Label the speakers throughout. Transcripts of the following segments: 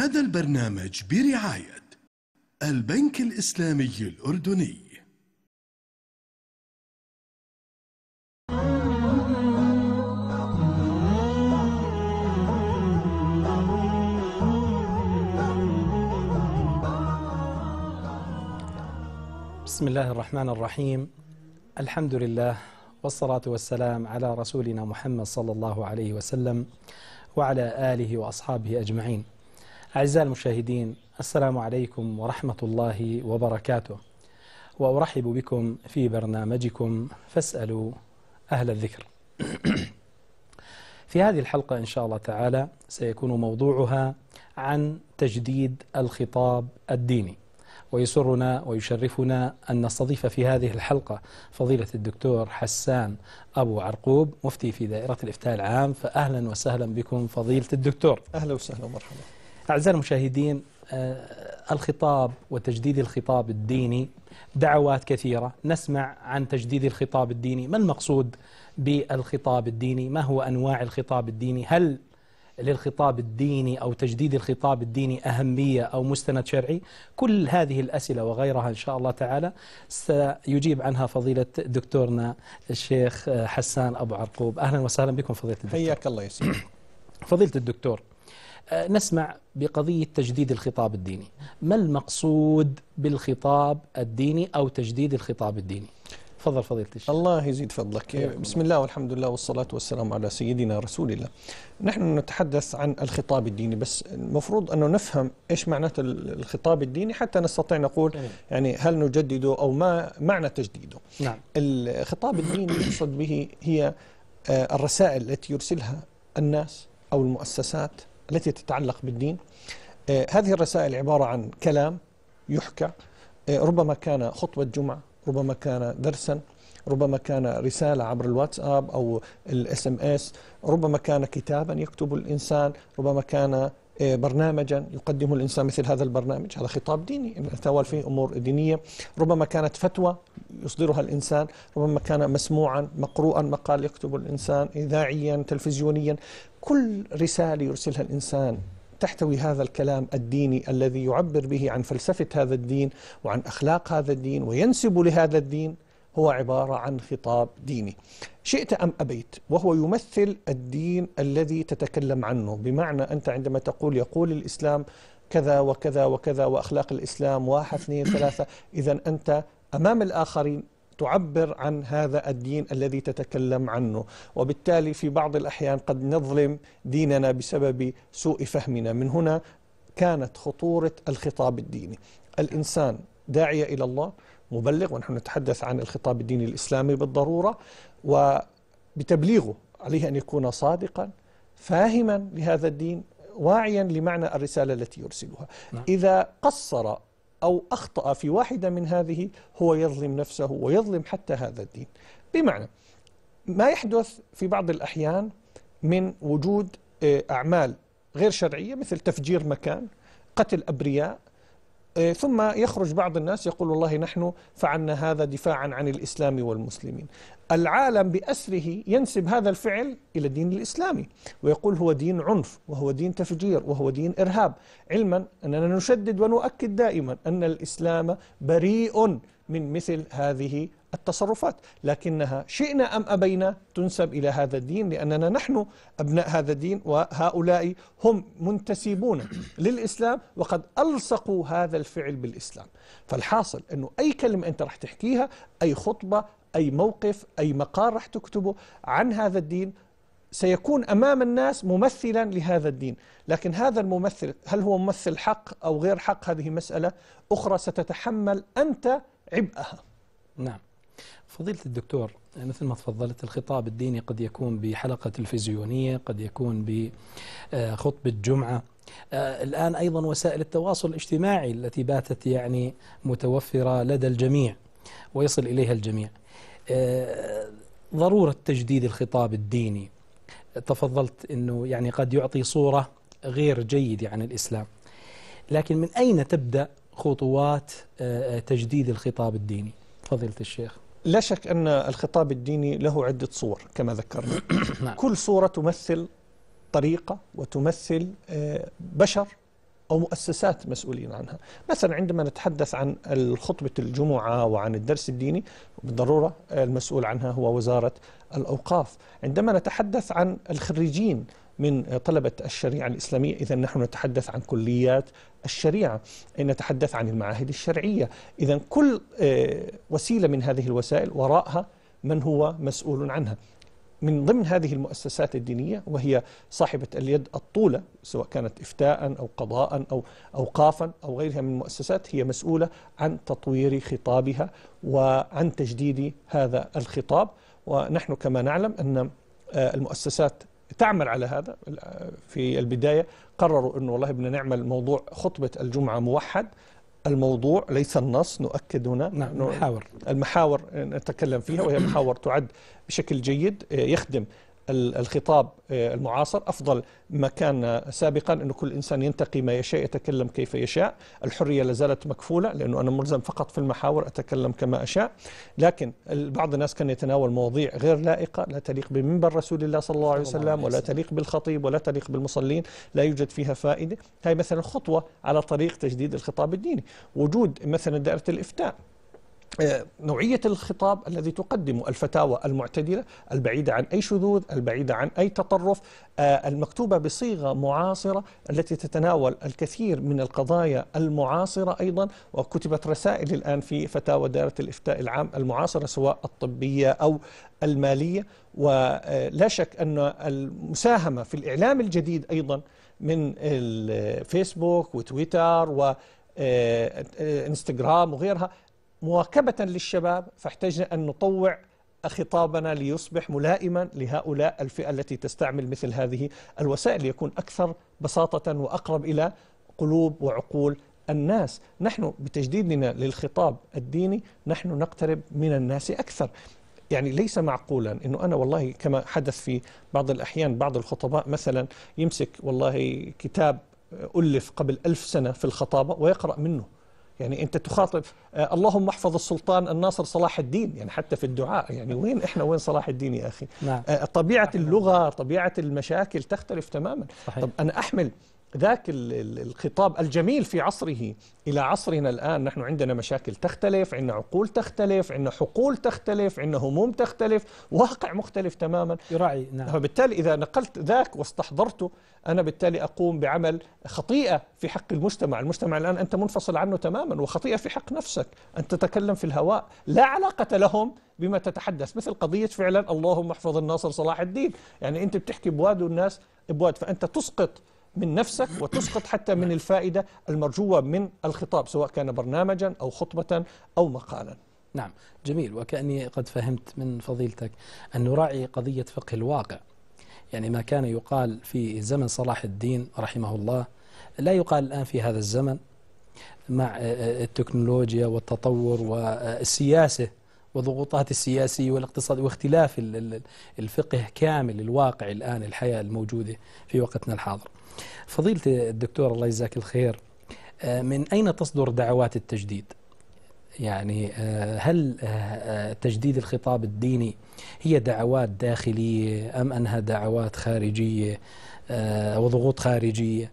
Speaker 1: هذا البرنامج برعاية البنك الإسلامي الأردني بسم الله الرحمن الرحيم الحمد لله والصلاة والسلام على رسولنا محمد صلى الله عليه وسلم وعلى آله وأصحابه أجمعين أعزائي المشاهدين السلام عليكم ورحمة الله وبركاته وأرحب بكم في برنامجكم فاسألوا أهل الذكر في هذه الحلقة إن شاء الله تعالى سيكون موضوعها عن تجديد الخطاب الديني ويسرنا ويشرفنا أن نستضيف في هذه الحلقة فضيلة الدكتور حسان أبو عرقوب مفتي في دائرة الإفتاء العام فأهلا وسهلا بكم فضيلة الدكتور
Speaker 2: أهلا وسهلا ومرحبا
Speaker 1: أعزائي المشاهدين آه، الخطاب وتجديد الخطاب الديني دعوات كثيرة نسمع عن تجديد الخطاب الديني ما المقصود بالخطاب الديني ما هو أنواع الخطاب الديني هل للخطاب الديني أو تجديد الخطاب الديني أهمية أو مستند شرعي كل هذه الأسئلة وغيرها إن شاء الله تعالى سيجيب عنها فضيلة دكتورنا الشيخ حسان أبو عرقوب أهلا وسهلا بكم فضيلة الدكتور حياك الله يسلمك فضيلة الدكتور آه، نسمع بقضية تجديد الخطاب الديني ما المقصود بالخطاب الديني أو تجديد
Speaker 2: الخطاب الديني تفضل فضيلة الشيخ الله يزيد فضلك بسم الله والحمد لله والصلاة والسلام على سيدنا رسول الله نحن نتحدث عن الخطاب الديني بس المفروض أنه نفهم إيش معناته الخطاب الديني حتى نستطيع نقول يعني هل نجدده أو ما معنى تجديده نعم. الخطاب الديني يقصد به هي آه، الرسائل التي يرسلها الناس أو المؤسسات التي تتعلق بالدين آه، هذه الرسائل عبارة عن كلام يحكى آه، ربما كان خطبة جمعة ربما كان درسا ربما كان رسالة عبر الواتساب أو الاس ام اس ربما كان كتابا يكتب الإنسان ربما كان برنامجا يقدمه الإنسان مثل هذا البرنامج هذا خطاب ديني نتناول فيه أمور دينية ربما كانت فتوى يصدرها الإنسان ربما كان مسموعا مقروءا مقال يكتبه الإنسان إذاعيا تلفزيونيا كل رسالة يرسلها الإنسان تحتوي هذا الكلام الديني الذي يعبر به عن فلسفة هذا الدين وعن أخلاق هذا الدين وينسب لهذا الدين هو عبارة عن خطاب ديني شئت أم أبيت وهو يمثل الدين الذي تتكلم عنه بمعنى أنت عندما تقول يقول الإسلام كذا وكذا وكذا وأخلاق الإسلام واحد اثنين ثلاثة إذا أنت أمام الآخرين تعبر عن هذا الدين الذي تتكلم عنه وبالتالي في بعض الأحيان قد نظلم ديننا بسبب سوء فهمنا من هنا كانت خطورة الخطاب الديني الإنسان داعية إلى الله مبلغ ونحن نتحدث عن الخطاب الديني الإسلامي بالضرورة وبتبليغه عليه أن يكون صادقا فاهما لهذا الدين واعيا لمعنى الرسالة التي يرسلها نعم. إذا قصر أو أخطأ في واحدة من هذه هو يظلم نفسه ويظلم حتى هذا الدين بمعنى ما يحدث في بعض الأحيان من وجود آه، أعمال غير شرعية مثل تفجير مكان قتل أبرياء إيه، ثم يخرج بعض الناس يقول والله نحن فعلنا هذا دفاعا عن الإسلام والمسلمين العالم بأسره ينسب هذا الفعل إلى الدين الإسلامي ويقول هو دين عنف وهو دين تفجير وهو دين إرهاب علما أننا نشدد ونؤكد دائما أن الإسلام بريء من مثل هذه التصرفات لكنها شئنا أم أبينا تنسب إلى هذا الدين لأننا نحن أبناء هذا الدين وهؤلاء هم منتسبون للإسلام وقد ألصقوا هذا الفعل بالإسلام فالحاصل أنه أي كلمة أنت رح تحكيها أي خطبة أي موقف أي مقال رح تكتبه عن هذا الدين سيكون أمام الناس ممثلا لهذا الدين لكن هذا الممثل هل هو ممثل حق أو غير حق هذه مسألة أخرى ستتحمل أنت عبئها
Speaker 1: نعم فضيلة الدكتور مثل ما تفضلت الخطاب الديني قد يكون بحلقة تلفزيونية قد يكون بخطبة آه، جمعة آه، الآن أيضا وسائل التواصل الاجتماعي التي باتت يعني متوفرة لدى الجميع ويصل إليها الجميع آه، ضرورة تجديد الخطاب الديني تفضلت أنه يعني قد يعطي صورة غير جيدة عن الإسلام لكن من أين تبدأ خطوات تجديد الخطاب الديني فضيلة الشيخ
Speaker 2: لا شك أن الخطاب الديني له عدة صور كما ذكرنا نعم. كل صورة تمثل طريقة وتمثل آه، بشر أو مؤسسات مسؤولين عنها مثلا عندما نتحدث عن خطبة الجمعة وعن الدرس الديني بالضرورة المسؤول عنها هو وزارة الأوقاف عندما نتحدث عن الخريجين من طلبة الشريعة الإسلامية إذا نحن نتحدث عن كليات الشريعة نتحدث عن المعاهد الشرعية إذا كل آه، وسيلة من هذه الوسائل وراءها من هو مسؤول عنها من ضمن هذه المؤسسات الدينية وهي صاحبة اليد الطولة سواء كانت إفتاء أو قضاء أو أوقافا أو غيرها من المؤسسات هي مسؤولة عن تطوير خطابها وعن تجديد هذا الخطاب ونحن كما نعلم أن آه، المؤسسات تعمل على هذا في البداية قرروا أنه والله بدنا نعمل موضوع خطبة الجمعة موحد الموضوع ليس النص نؤكد هنا نعم المحاور المحاور نتكلم فيها وهي محاور تعد بشكل جيد يخدم الخطاب آه، المعاصر أفضل ما كان آه، سابقا أن كل إنسان ينتقي ما يشاء يتكلم كيف يشاء الحرية لازالت مكفولة لأنه أنا ملزم فقط في المحاور أتكلم كما أشاء لكن بعض الناس كان يتناول مواضيع غير لائقة لا تليق بمنبر رسول الله صلى الله عليه وسلم ولا تليق بالخطيب ولا تليق بالمصلين لا يوجد فيها فائدة هاي مثلا خطوة على طريق تجديد الخطاب الديني وجود مثلا دائرة الإفتاء آه، نوعية الخطاب الذي تقدم الفتاوى المعتدلة البعيدة عن أي شذوذ البعيدة عن أي تطرف آه، المكتوبة بصيغة معاصرة التي تتناول الكثير من القضايا المعاصرة أيضا وكتبت رسائل الآن في فتاوى دائرة الإفتاء العام المعاصرة سواء الطبية أو المالية ولا آه، شك أن المساهمة في الإعلام الجديد أيضا من الفيسبوك وتويتر و انستغرام وغيرها مواكبة للشباب فاحتجنا أن نطوع خطابنا ليصبح ملائما لهؤلاء الفئة التي تستعمل مثل هذه الوسائل ليكون أكثر بساطة وأقرب إلى قلوب وعقول الناس نحن بتجديدنا للخطاب الديني نحن نقترب من الناس أكثر يعني ليس معقولا انه انا والله كما حدث في بعض الاحيان بعض الخطباء مثلا يمسك والله كتاب الف قبل ألف سنه في الخطابه ويقرا منه يعني انت تخاطب آه، اللهم احفظ السلطان الناصر صلاح الدين يعني حتى في الدعاء يعني وين احنا وين صلاح الدين يا اخي نعم. آه، طبيعه اللغه طبيعه المشاكل تختلف تماما صحيح. طب انا احمل ذاك الخطاب الجميل في عصره إلى عصرنا الآن نحن عندنا مشاكل تختلف عندنا عقول تختلف عندنا حقول تختلف عندنا هموم تختلف واقع مختلف تماما يراعي نعم فبالتالي إذا نقلت ذاك واستحضرته أنا بالتالي أقوم بعمل خطيئة في حق المجتمع المجتمع الآن أنت منفصل عنه تماما وخطيئة في حق نفسك أن تتكلم في الهواء لا علاقة لهم بما تتحدث مثل قضية فعلا اللهم احفظ الناصر صلاح الدين يعني أنت بتحكي بواد والناس بواد فأنت تسقط من نفسك وتسقط حتى من الفائدة المرجوة من الخطاب سواء كان برنامجا أو خطبة أو مقالا نعم
Speaker 1: جميل وكأني قد فهمت من فضيلتك أن نراعي قضية فقه الواقع يعني ما كان يقال في زمن صلاح الدين رحمه الله لا يقال الآن في هذا الزمن مع التكنولوجيا والتطور والسياسة وضغوطات السياسية والاقتصاد واختلاف الفقه كامل الواقع الآن الحياة الموجودة في وقتنا الحاضر فضيلة الدكتور الله يجزاك الخير آه، من أين تصدر دعوات التجديد؟ يعني آه، هل آه، تجديد الخطاب الديني هي دعوات داخلية أم أنها دعوات خارجية وضغوط خارجية؟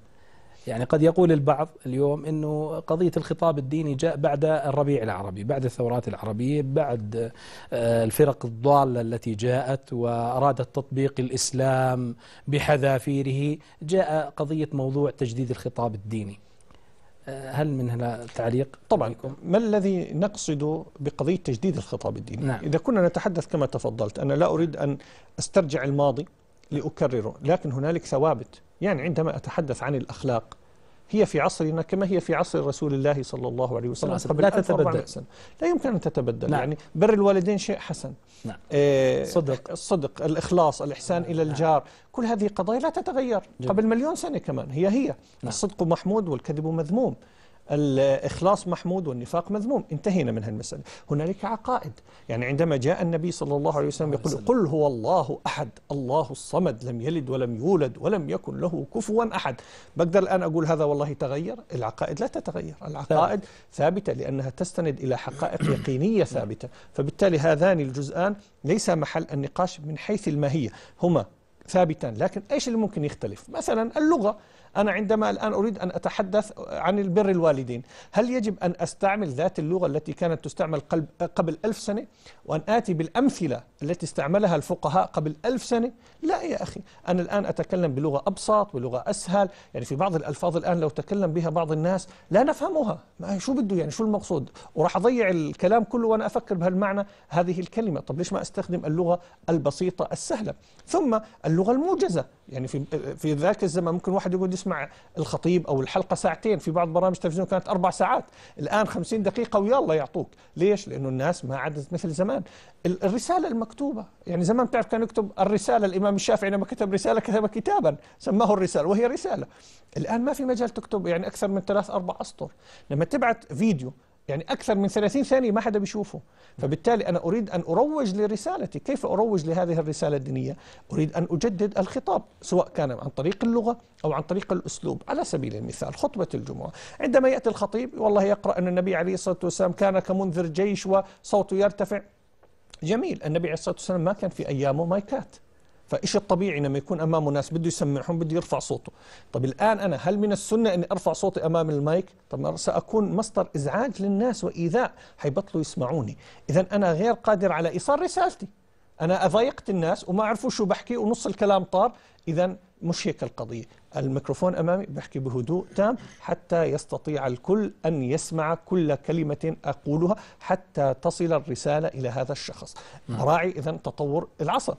Speaker 1: يعني قد يقول البعض اليوم أنه قضية الخطاب الديني جاء بعد الربيع العربي بعد الثورات العربية بعد آه، الفرق الضالة التي جاءت وأرادت تطبيق الإسلام بحذافيره جاء قضية موضوع تجديد الخطاب الديني آه، هل
Speaker 2: من هنا تعليق؟ طبعا ما الذي نقصده بقضية تجديد الخطاب الديني؟ نعم. إذا كنا نتحدث كما تفضلت أنا لا أريد أن أسترجع الماضي لأكرره لكن هنالك ثوابت يعني عندما أتحدث عن الأخلاق هي في عصرنا كما هي في عصر رسول الله صلى الله عليه وسلم قبل لا تتبدل سنة. لا يمكن أن تتبدل نعم. يعني بر الوالدين شيء حسن نعم. آه، صدق الصدق الإخلاص الإحسان نعم. إلى نعم. الجار نعم. كل هذه قضايا لا تتغير جميل. قبل مليون سنة كمان هي هي نعم. الصدق محمود والكذب مذموم الإخلاص محمود والنفاق مذموم انتهينا من هالمسألة هنالك عقائد يعني عندما جاء النبي صلى الله عليه وسلم يقول قل هو الله أحد الله الصمد لم يلد ولم يولد ولم يكن له كفوا أحد بقدر الآن أقول هذا والله تغير العقائد لا تتغير العقائد ثابتة لأنها تستند إلى حقائق يقينية ثابتة فبالتالي هذان الجزءان ليس محل النقاش من حيث الماهية هما ثابتان لكن ايش اللي ممكن يختلف مثلا اللغه أنا عندما الآن أريد أن أتحدث عن البر الوالدين هل يجب أن أستعمل ذات اللغة التي كانت تستعمل قبل ألف سنة وأن آتي بالأمثلة التي استعملها الفقهاء قبل ألف سنة لا يا أخي أنا الآن أتكلم بلغة أبسط بلغة أسهل يعني في بعض الألفاظ الآن لو تكلم بها بعض الناس لا نفهمها ما شو بده يعني شو المقصود وراح أضيع الكلام كله وأنا أفكر بهالمعنى هذه الكلمة طب ليش ما أستخدم اللغة البسيطة السهلة ثم اللغة الموجزة يعني في, في ذاك الزمن ممكن واحد يقول نسمع الخطيب او الحلقه ساعتين في بعض برامج التلفزيون كانت اربع ساعات الان خمسين دقيقه ويلا يعطوك ليش لانه الناس ما عادت مثل زمان الرساله المكتوبه يعني زمان بتعرف كان يكتب الرساله الامام الشافعي لما كتب رساله كتب كتابا سماه الرساله وهي رساله الان ما في مجال تكتب يعني اكثر من ثلاث اربع اسطر لما تبعت فيديو يعني أكثر من 30 ثانية ما حدا بيشوفه فبالتالي أنا أريد أن أروج لرسالتي كيف أروج لهذه الرسالة الدينية أريد أن أجدد الخطاب سواء كان عن طريق اللغة أو عن طريق الأسلوب على سبيل المثال خطبة الجمعة عندما يأتي الخطيب والله يقرأ أن النبي عليه الصلاة والسلام كان كمنذر جيش وصوته يرتفع جميل النبي عليه الصلاة والسلام ما كان في أيامه مايكات فإيش الطبيعي لما يكون أمامه ناس بده يسمعهم بده يرفع صوته طب الآن أنا هل من السنة أني أرفع صوتي أمام المايك طب سأكون مصدر إزعاج للناس وإيذاء حيبطلوا يسمعوني إذا أنا غير قادر على إيصال رسالتي أنا أضايقت الناس وما عرفوا شو بحكي ونص الكلام طار إذا مش هيك القضية الميكروفون أمامي بحكي بهدوء تام حتى يستطيع الكل أن يسمع كل كلمة أقولها حتى تصل الرسالة إلى هذا الشخص نعم. راعي إذا تطور العصر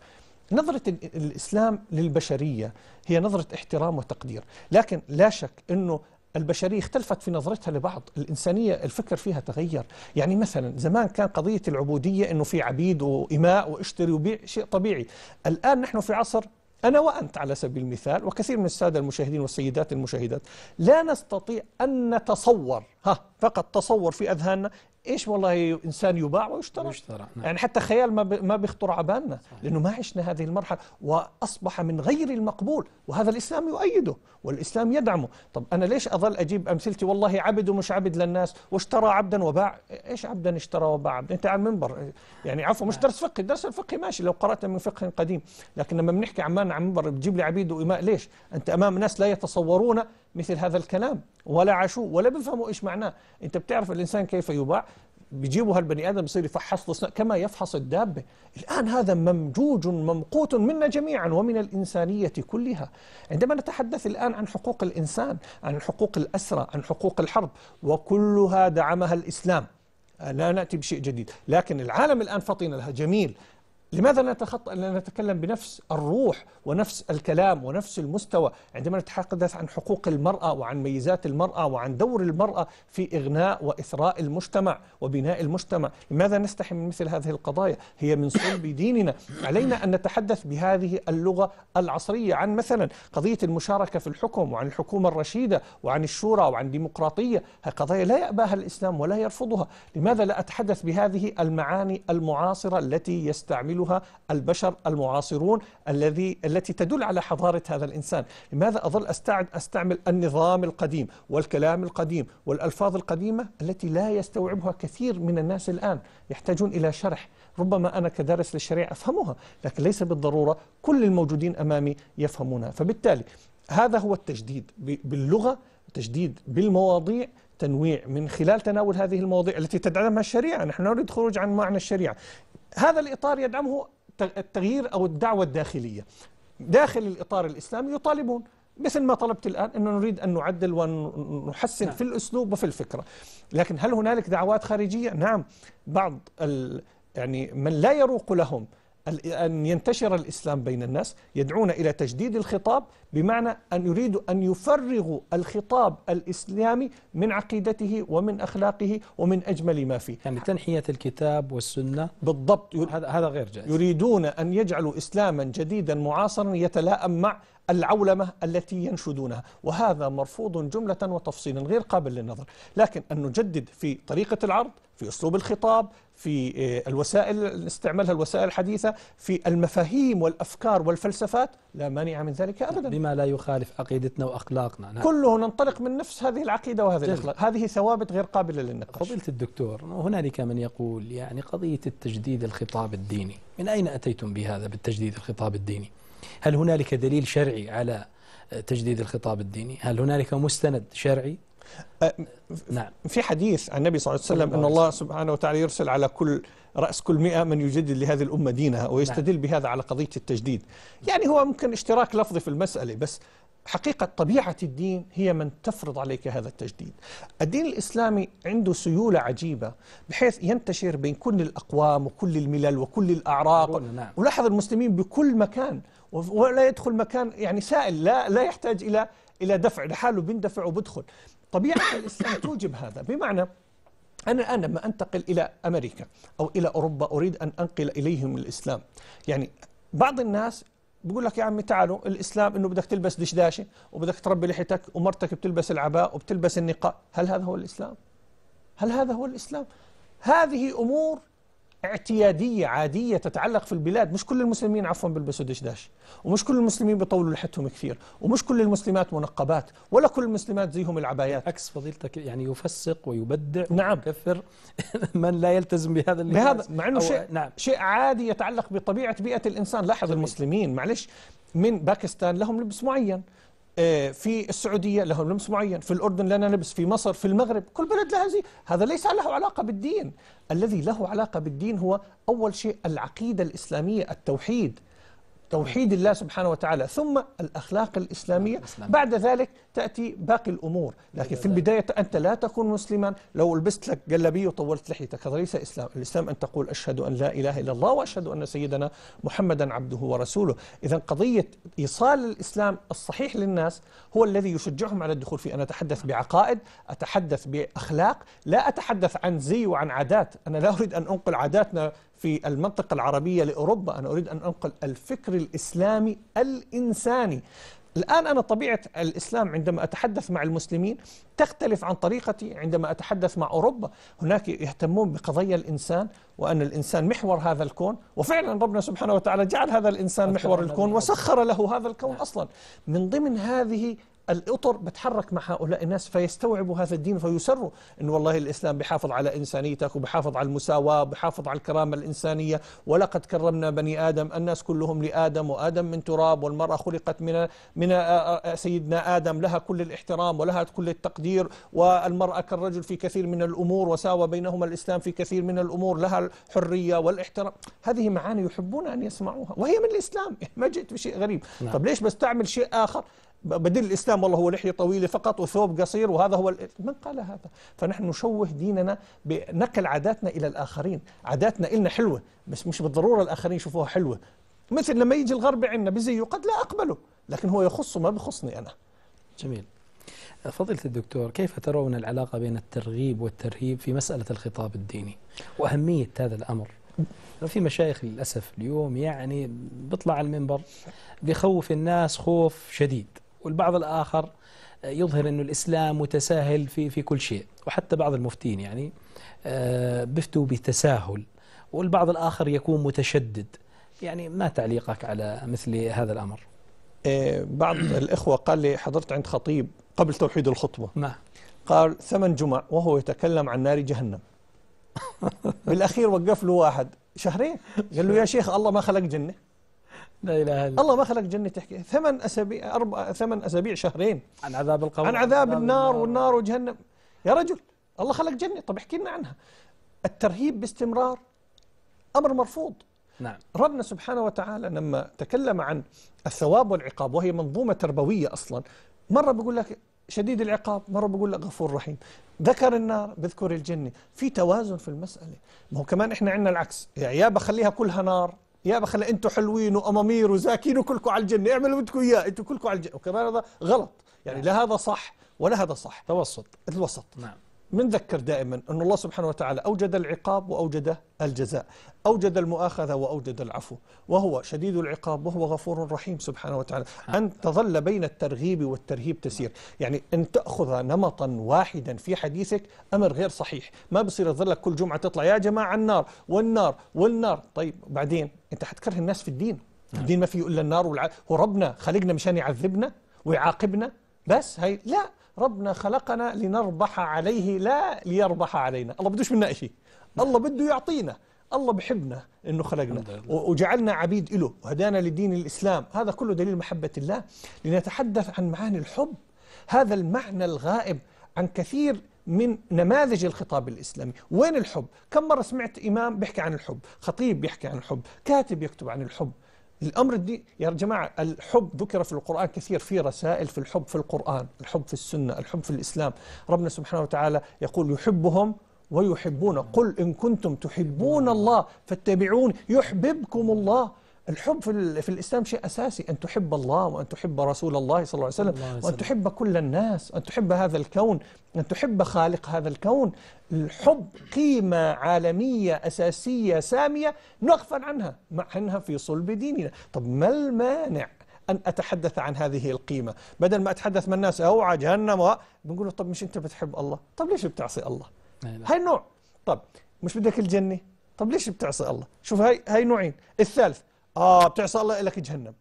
Speaker 2: نظرة الإسلام للبشرية هي نظرة احترام وتقدير لكن لا شك أنه البشرية اختلفت في نظرتها لبعض الإنسانية الفكر فيها تغير يعني مثلا زمان كان قضية العبودية أنه في عبيد وإماء واشتري وبيع شيء طبيعي الآن نحن في عصر أنا وأنت على سبيل المثال وكثير من السادة المشاهدين والسيدات المشاهدات لا نستطيع أن نتصور ها فقط تصور في أذهاننا ايش والله انسان يباع ويشترى يشترى نعم. يعني حتى خيال ما ما بيخطر على بالنا لانه ما عشنا هذه المرحله واصبح من غير المقبول وهذا الاسلام يؤيده والاسلام يدعمه طب انا ليش اظل اجيب امثلتي والله عبد ومش عبد للناس واشترى عبدا وباع ايش عبدا اشترى وباع عبدا انت على المنبر يعني عفوا مش نعم. درس فقه الدرس الفقهي ماشي لو قرات من فقه قديم لكن لما بنحكي عمان على منبر بتجيب لي عبيد واماء ليش انت امام ناس لا يتصورون مثل هذا الكلام ولا عاشوه ولا بيفهموا ايش معناه انت بتعرف الانسان كيف يباع بيجيبوا هالبني ادم بصير يفحص له كما يفحص الدابه الان هذا ممجوج ممقوت منا جميعا ومن الانسانيه كلها عندما نتحدث الان عن حقوق الانسان عن حقوق الاسرى عن حقوق الحرب وكلها دعمها الاسلام لا ناتي بشيء جديد لكن العالم الان فطن لها جميل لماذا لا نتخطى لا نتكلم بنفس الروح ونفس الكلام ونفس المستوى عندما نتحدث عن حقوق المرأة وعن ميزات المرأة وعن دور المرأة في إغناء وإثراء المجتمع وبناء المجتمع لماذا نستحي من مثل هذه القضايا هي من صلب ديننا علينا أن نتحدث بهذه اللغة العصرية عن مثلا قضية المشاركة في الحكم وعن الحكومة الرشيدة وعن الشورى وعن ديمقراطية قضايا لا يأباها الإسلام ولا يرفضها لماذا لا أتحدث بهذه المعاني المعاصرة التي يستعملها يحملها البشر المعاصرون الذي التي تدل على حضارة هذا الإنسان لماذا أظل أستعد أستعمل النظام القديم والكلام القديم والألفاظ القديمة التي لا يستوعبها كثير من الناس الآن يحتاجون إلى شرح ربما أنا كدارس للشريعة أفهمها لكن ليس بالضرورة كل الموجودين أمامي يفهمونها فبالتالي هذا هو التجديد باللغة تجديد بالمواضيع التنويع من خلال تناول هذه المواضيع التي تدعمها الشريعة نحن نريد خروج عن معنى الشريعة هذا الإطار يدعمه التغيير أو الدعوة الداخلية داخل الإطار الإسلامي يطالبون مثل ما طلبت الآن أنه نريد أن نعدل ونحسن نعم. في الأسلوب وفي الفكرة لكن هل هنالك دعوات خارجية؟ نعم بعض ال... يعني من لا يروق لهم أن ينتشر الإسلام بين الناس يدعون إلى تجديد الخطاب بمعنى أن يريدوا أن يفرغوا الخطاب الإسلامي من عقيدته ومن أخلاقه ومن أجمل ما فيه يعني تنحية الكتاب والسنة بالضبط هذا غير جائز يريدون أن يجعلوا إسلاما جديدا معاصرا يتلائم مع العولمة التي ينشدونها وهذا مرفوض جملة وتفصيلا غير قابل للنظر لكن أن نجدد في طريقة العرض في أسلوب الخطاب في آه، الوسائل استعمالها الوسائل الحديثة في المفاهيم والأفكار والفلسفات لا مانع من ذلك أبدا بما لا يخالف عقيدتنا وأخلاقنا نعم. كله ننطلق من نفس هذه العقيدة
Speaker 1: وهذه الأخلاق هذه ثوابت غير قابلة للنقاش فضيلة الدكتور هنالك من يقول يعني قضية التجديد الخطاب الديني من أين أتيتم بهذا بالتجديد الخطاب الديني هل هنالك دليل شرعي على تجديد الخطاب الديني هل هنالك مستند شرعي
Speaker 2: أه، نعم في حديث عن النبي صلى الله عليه وسلم أن الله سبحانه وتعالى يرسل على كل رأس كل مئة من يجدد لهذه الأمة دينها نعم. ويستدل بهذا على قضية التجديد يعني هو ممكن اشتراك لفظي في المسألة بس حقيقة طبيعة الدين هي من تفرض عليك هذا التجديد الدين الإسلامي عنده سيولة عجيبة بحيث ينتشر بين كل الأقوام وكل الملل وكل الأعراق نعم. ولاحظ المسلمين بكل مكان ولا يدخل مكان يعني سائل لا لا يحتاج الى الى دفع لحاله بيندفع وبدخل طبيعه الاسلام توجب هذا بمعنى أنا الآن لما أنتقل إلى أمريكا أو إلى أوروبا أريد أن أنقل إليهم الإسلام يعني بعض الناس بقول لك يا عمي تعالوا الإسلام أنه بدك تلبس دشداشة وبدك تربي لحيتك ومرتك بتلبس العباء وبتلبس النقاب هل هذا هو الإسلام؟ هل هذا هو الإسلام؟ هذه أمور اعتيادية عادية تتعلق في البلاد مش كل المسلمين عفوا بيلبسوا دشداش ومش كل المسلمين بيطولوا لحيتهم كثير ومش كل المسلمات منقبات ولا كل المسلمات زيهم العبايات عكس فضيلتك يعني يفسق ويبدع نعم ويكفر من لا يلتزم بهذا اللباس بهذا مع انه شيء نعم شيء عادي يتعلق بطبيعة بيئة الانسان لاحظ المسلمين معلش من باكستان لهم لبس معين آه، في السعودية لهم لمس معين في الأردن لنا لبس في مصر في المغرب كل بلد لها زي هذا ليس له علاقة بالدين الذي له علاقة بالدين هو أول شيء العقيدة الإسلامية التوحيد توحيد الله سبحانه وتعالى ثم الأخلاق الإسلامية بعد ذلك تأتي باقي الأمور لكن في البداية أنت لا تكون مسلما لو لبست لك جلبي وطولت لحيتك هذا ليس إسلام الإسلام أن تقول أشهد أن لا إله إلا الله وأشهد أن سيدنا محمدا عبده ورسوله إذا قضية إيصال الإسلام الصحيح للناس هو الذي يشجعهم على الدخول فيه أنا أتحدث بعقائد أتحدث بأخلاق لا أتحدث عن زي وعن عادات أنا لا أريد أن أنقل عاداتنا في المنطقة العربية لأوروبا أنا أريد أن أنقل الفكر الإسلامي الإنساني الآن أنا طبيعة الإسلام عندما أتحدث مع المسلمين تختلف عن طريقتي عندما أتحدث مع أوروبا هناك يهتمون بقضايا الإنسان وأن الإنسان محور هذا الكون وفعلا ربنا سبحانه وتعالى جعل هذا الإنسان محور الكون وسخر له هذا الكون نعم. أصلا من ضمن هذه الأطر بتحرك مع هؤلاء الناس فيستوعبوا هذا الدين فيسروا أن والله الإسلام بحافظ على إنسانيتك وبحافظ على المساواة وبحافظ على الكرامة الإنسانية ولقد كرمنا بني آدم الناس كلهم لآدم وآدم من تراب والمرأة خلقت من من سيدنا آدم لها كل الاحترام ولها كل التقدير والمرأة كالرجل في كثير من الأمور وساوى بينهما الإسلام في كثير من الأمور لها الحرية والاحترام هذه معاني يحبون أن يسمعوها وهي من الإسلام ما جئت بشيء غريب نعم. طب ليش بستعمل شيء آخر بديل الإسلام والله هو لحية طويلة فقط وثوب قصير وهذا هو من قال هذا فنحن نشوه ديننا بنقل عاداتنا إلى الآخرين عاداتنا إلنا حلوة بس مش بالضرورة الآخرين يشوفوها حلوة مثل لما يجي الغرب عندنا بزيه قد لا أقبله لكن هو يخصه ما بخصني أنا جميل فضيلة الدكتور كيف
Speaker 1: ترون العلاقة بين الترغيب والترهيب في مسألة الخطاب الديني وأهمية هذا الأمر في مشايخ للأسف اليوم يعني بيطلع المنبر بيخوف الناس خوف شديد والبعض الآخر آه، يظهر أن الإسلام متساهل في, في كل شيء وحتى بعض المفتين يعني آه، بفتوا بتساهل والبعض الآخر يكون متشدد يعني ما تعليقك على مثل هذا الأمر
Speaker 2: إيه، بعض الإخوة قال لي حضرت عند خطيب قبل توحيد الخطبة نعم قال ثمن جمع وهو يتكلم عن نار جهنم بالأخير وقف له واحد شهرين قال له يا شيخ الله ما خلق جنة لا اله الا الله ما خلق جنه تحكي ثمان اسابيع اربع ثمان اسابيع شهرين عن عذاب القبر عن عذاب, عذاب النار والنار وجهنم يا رجل الله خلق جنه طب احكي لنا عنها الترهيب باستمرار امر مرفوض نعم ربنا سبحانه وتعالى لما تكلم عن الثواب والعقاب وهي منظومه تربويه اصلا مره بيقول لك شديد العقاب مرة بقول لك غفور رحيم ذكر النار بذكر الجنة في توازن في المسألة ما هو كمان إحنا عندنا العكس يا يعني بخليها كلها نار يا بخلي انتم حلوين وامامير وزاكين وكلكم على الجنه اعملوا اللي بدكم اياه انتم كلكم على الجنه وكمان هذا غلط يعني لا هذا صح ولا هذا صح توسط الوسط نعم بنذكر دائما أن الله سبحانه وتعالى أوجد العقاب وأوجد الجزاء أوجد المؤاخذة وأوجد العفو وهو شديد العقاب وهو غفور رحيم سبحانه وتعالى أن تظل بين الترغيب والترهيب تسير يعني أن تأخذ نمطا واحدا في حديثك أمر غير صحيح ما بصير تظلك كل جمعة تطلع يا جماعة النار والنار والنار طيب بعدين أنت حتكره الناس في الدين نعم. الدين ما فيه إلا النار والع... هو خلقنا مشان يعذبنا ويعاقبنا بس هي لا ربنا خلقنا لنربح عليه لا ليربح علينا الله بدوش منا شيء الله بده يعطينا الله بحبنا انه خلقنا وجعلنا عبيد له وهدانا لدين الاسلام هذا كله دليل محبه الله لنتحدث عن معاني الحب هذا المعنى الغائب عن كثير من نماذج الخطاب الإسلامي وين الحب؟ كم مرة سمعت إمام بيحكي عن الحب خطيب بيحكي عن الحب كاتب يكتب عن الحب الأمر الدي... يا جماعة الحب ذكر في القرآن كثير في رسائل في الحب في القرآن الحب في السنة الحب في الإسلام ربنا سبحانه وتعالى يقول يحبهم ويحبون قل إن كنتم تحبون الله فاتبعون يحببكم الله الحب في, في الإسلام شيء أساسي أن تحب الله وأن تحب رسول الله صلى الله عليه وسلم وأن تحب كل الناس أن تحب هذا الكون أن تحب خالق هذا الكون الحب قيمة عالمية أساسية سامية نغفل عنها مع أنها في صلب ديننا طب ما المانع أن أتحدث عن هذه القيمة بدل ما أتحدث مع الناس أوعى جهنم بنقول طب مش أنت بتحب الله طب ليش بتعصي الله هاي نوع طب مش بدك الجنة طب ليش بتعصي الله شوف هاي هاي نوعين الثالث آه بتعصي الله لك جهنم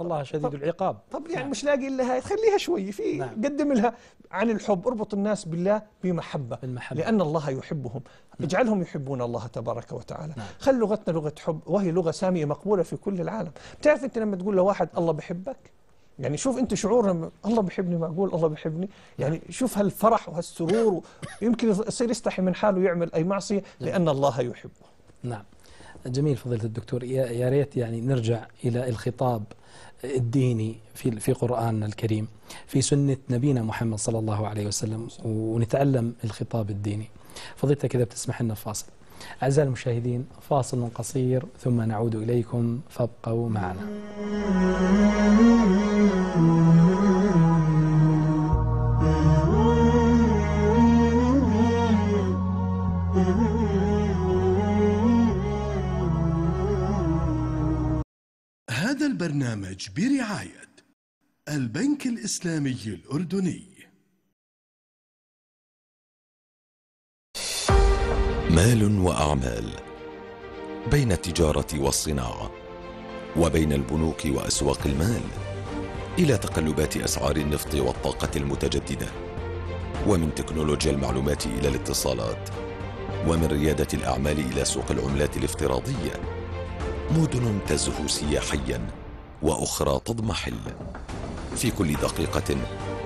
Speaker 2: الله شديد طب العقاب طب يعني نعم. مش لاقي الا هاي خليها شوي في نعم. قدم لها عن الحب اربط الناس بالله بمحبه بالمحبة. لان الله يحبهم نعم. اجعلهم يحبون الله تبارك وتعالى نعم. خل لغتنا لغه حب وهي لغه ساميه مقبوله في كل العالم بتعرف انت لما تقول لواحد الله بحبك يعني شوف انت شعور لما الله بيحبني معقول الله بيحبني يعني نعم. شوف هالفرح وهالسرور يمكن يصير يستحي من حاله يعمل اي معصيه نعم. لان الله يحبه
Speaker 1: نعم جميل فضيله الدكتور يا ريت يعني نرجع الى الخطاب الديني في في قرآننا الكريم في سنة نبينا محمد صلى الله عليه وسلم ونتعلم الخطاب الديني فضيلتك كذا بتسمح لنا فاصل أعزائي المشاهدين فاصل قصير ثم نعود إليكم فابقوا معنا
Speaker 3: هذا البرنامج برعاية البنك الإسلامي الأردني مال وأعمال بين التجارة والصناعة وبين البنوك وأسواق المال إلى تقلبات أسعار النفط والطاقة المتجددة ومن
Speaker 1: تكنولوجيا المعلومات إلى الاتصالات ومن ريادة الأعمال إلى سوق العملات الافتراضية مدن تزهو سياحيا واخرى تضمحل
Speaker 2: في كل دقيقه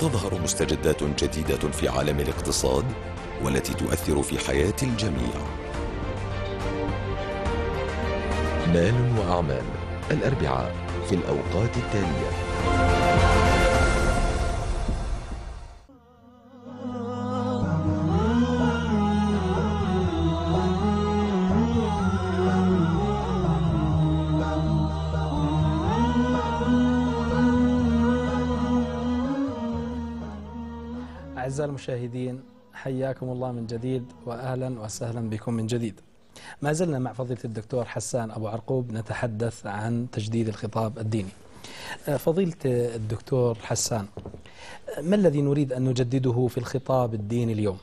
Speaker 2: تظهر مستجدات جديده في عالم الاقتصاد
Speaker 3: والتي تؤثر في حياه الجميع مال واعمال الاربعاء في الاوقات التاليه
Speaker 1: المشاهدين حياكم الله من جديد وأهلا وسهلا بكم من جديد ما زلنا مع فضيلة الدكتور حسان أبو عرقوب نتحدث عن تجديد الخطاب الديني آه، فضيلة الدكتور حسان ما الذي نريد أن نجدده
Speaker 2: في الخطاب الديني اليوم؟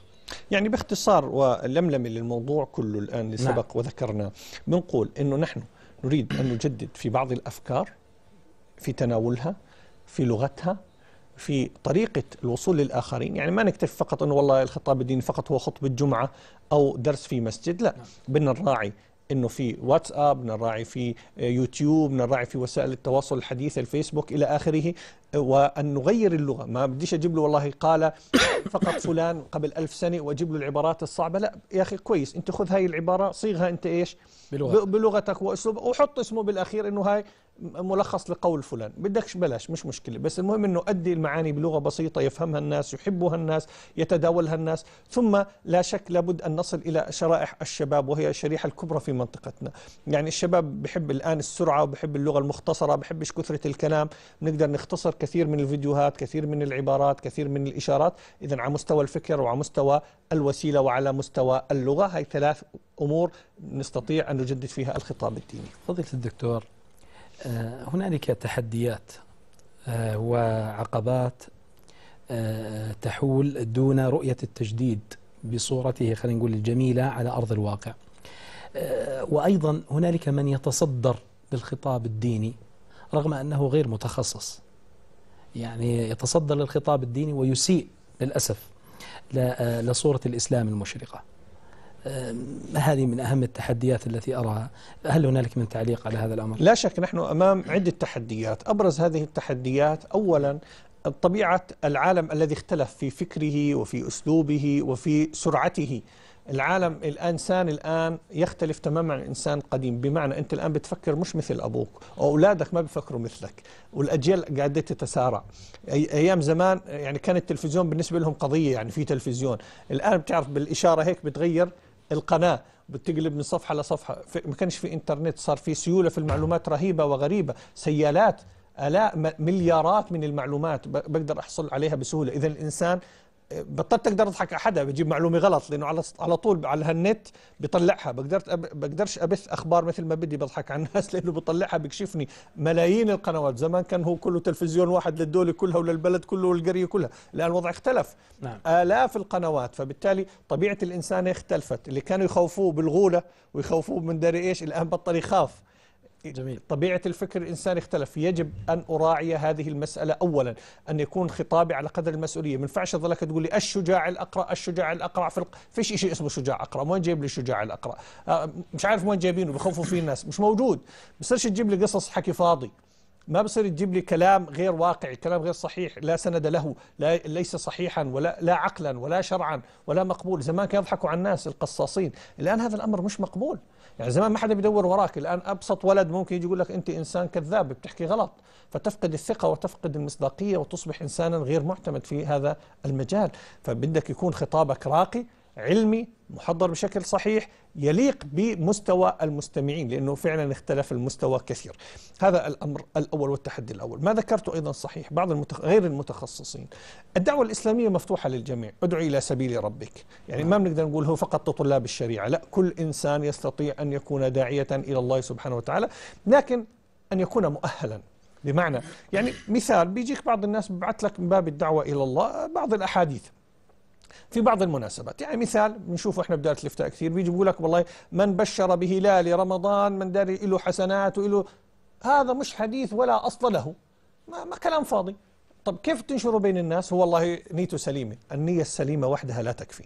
Speaker 2: يعني باختصار ولملمة للموضوع كله الآن اللي نعم. سبق نعم. وذكرنا بنقول أنه نحن نريد أن نجدد في بعض الأفكار في تناولها في لغتها في طريقة الوصول للآخرين يعني ما نكتف فقط أنه والله الخطاب الديني فقط هو خطبة جمعة أو درس في مسجد لا نعم. بدنا نراعي انه في واتساب نراعي في يوتيوب نراعي في وسائل التواصل الحديثه الفيسبوك الى اخره وان نغير اللغه ما بديش اجيب له والله قال فقط فلان قبل ألف سنه واجيب له العبارات الصعبه لا يا اخي كويس انت خذ هاي العباره صيغها انت ايش بلغتك بلغتك واسلوبك وحط اسمه بالاخير انه هاي ملخص لقول فلان بدكش بلاش مش مشكلة بس المهم أنه أدي المعاني بلغة بسيطة يفهمها الناس يحبها الناس يتداولها الناس ثم لا شك لابد أن نصل إلى شرائح الشباب وهي الشريحة الكبرى في منطقتنا يعني الشباب بحب الآن السرعة وبحب اللغة المختصرة بحبش كثرة الكلام نقدر نختصر كثير من الفيديوهات كثير من العبارات كثير من الإشارات إذا على مستوى الفكر وعلى مستوى الوسيلة وعلى مستوى اللغة هاي ثلاث أمور نستطيع أن نجدد فيها الخطاب الديني فضيلة الدكتور آه، هنالك تحديات
Speaker 1: آه، وعقبات آه، تحول دون رؤية التجديد بصورته خلينا نقول الجميلة على أرض الواقع وأيضا هنالك من يتصدر للخطاب الديني رغم أنه غير متخصص يعني يتصدر للخطاب الديني ويسيء للأسف لصورة الإسلام المشرقة هذه من أهم التحديات التي أراها
Speaker 2: هل هنالك من تعليق على هذا الأمر؟ لا شك نحن أمام عدة تحديات أبرز هذه التحديات أولا طبيعة العالم الذي اختلف في فكره وفي أسلوبه وفي سرعته العالم الانسان الان يختلف تماما عن الانسان قديم بمعنى انت الان بتفكر مش مثل ابوك واولادك ما بيفكروا مثلك والاجيال قاعده تتسارع ايام زمان يعني كان التلفزيون بالنسبه لهم قضيه يعني في تلفزيون الان بتعرف بالاشاره هيك بتغير القناة بتقلب من صفحة لصفحة ما كانش في إنترنت صار في سيولة في المعلومات رهيبة وغريبة سيالات آلاء مليارات من المعلومات بقدر أحصل عليها بسهولة إذا الإنسان بطلت اقدر اضحك احدا بجيب معلومه غلط لانه على على طول على هالنت بطلعها بقدر بقدرش ابث اخبار مثل ما بدي بضحك على الناس لانه بطلعها بكشفني ملايين القنوات زمان كان هو كله تلفزيون واحد للدوله كلها وللبلد كله والقريه كلها الان الوضع اختلف نعم. الاف القنوات فبالتالي طبيعه الانسان اختلفت اللي كانوا يخوفوه بالغوله ويخوفوه من داري ايش الان بطل يخاف جميل. طبيعة الفكر الإنساني اختلف يجب أن أراعي هذه المسألة أولا أن يكون خطابي على قدر المسؤولية ما ينفعش ظلك تقول لي الشجاع الأقرأ الشجاع الأقرأ في فيش شيء اسمه شجاع أقرأ وين جايب لي الشجاع الأقرأ آه، مش عارف وين جايبينه بخوفوا فيه الناس مش موجود بصيرش تجيب لي قصص حكي فاضي ما بصير تجيب لي كلام غير واقعي كلام غير صحيح لا سند له لا ليس صحيحا ولا لا عقلا ولا شرعا ولا مقبول زمان كانوا يضحكوا على الناس القصاصين الآن هذا الأمر مش مقبول يعني زمان ما حدا بيدور وراك الآن أبسط ولد ممكن يجي يقول لك أنت إنسان كذاب بتحكي غلط فتفقد الثقة وتفقد المصداقية وتصبح إنسانا غير معتمد في هذا المجال فبدك يكون خطابك راقي علمي محضر بشكل صحيح يليق بمستوى المستمعين لأنه فعلا اختلف المستوى كثير هذا الأمر الأول والتحدي الأول ما ذكرته أيضا صحيح بعض المتخ... غير المتخصصين الدعوة الإسلامية مفتوحة للجميع ادعو إلى سبيل ربك يعني ما بنقدر نقول هو فقط لطلاب الشريعة لا كل إنسان يستطيع أن يكون داعية إلى الله سبحانه وتعالى لكن أن يكون مؤهلا بمعنى يعني مثال بيجيك بعض الناس ببعث لك من باب الدعوة إلى الله بعض الأحاديث في بعض المناسبات يعني مثال بنشوفه احنا بدائرة الافتاء كثير بيجي بيقول لك والله من بشر بهلال رمضان من داري له حسنات وله هذا مش حديث ولا أصل له ما, ما كلام فاضي طب كيف تنشره بين الناس هو والله نيته سليمة النية السليمة وحدها لا تكفي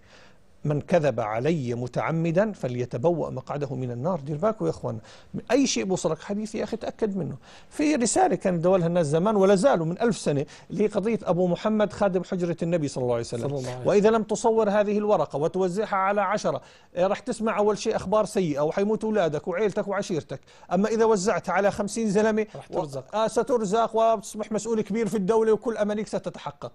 Speaker 2: من كذب علي متعمدا فليتبوأ مقعده من النار دير بالكم يا اخوان اي شيء بوصلك حديث يا اخي تاكد منه في رساله كان دولها الناس زمان ولا زالوا من ألف سنه اللي قضيه ابو محمد خادم حجره النبي صلى الله عليه وسلم الله عليه واذا لم تصور هذه الورقه وتوزعها على عشرة إيه، راح تسمع اول شيء اخبار سيئه وحيموت اولادك وعيلتك وعشيرتك اما اذا وزعتها على خمسين زلمه راح ترزق و... آه سترزق وتصبح مسؤول كبير في الدوله وكل امانيك ستتحقق